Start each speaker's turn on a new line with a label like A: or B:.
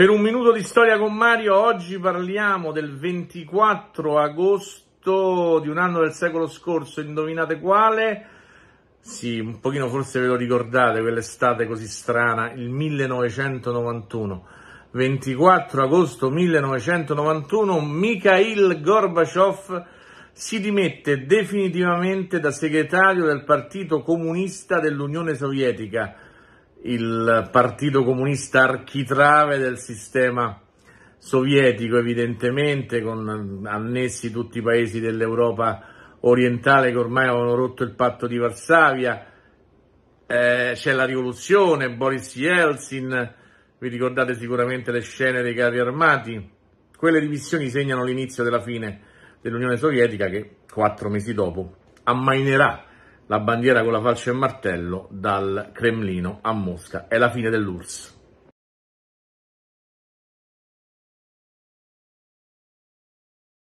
A: Per un minuto di storia con Mario, oggi parliamo del 24 agosto di un anno del secolo scorso, indovinate quale? Sì, un pochino forse ve lo ricordate, quell'estate così strana, il 1991. 24 agosto 1991, Mikhail Gorbaciov si dimette definitivamente da segretario del Partito Comunista dell'Unione Sovietica il partito comunista architrave del sistema sovietico evidentemente con annessi tutti i paesi dell'Europa orientale che ormai avevano rotto il patto di Varsavia eh, c'è la rivoluzione Boris Yeltsin vi ricordate sicuramente le scene dei carri armati quelle divisioni segnano l'inizio della fine dell'Unione Sovietica che quattro mesi dopo ammainerà la bandiera con la falce e il martello dal Cremlino a Mosca. È la fine dell'URSS.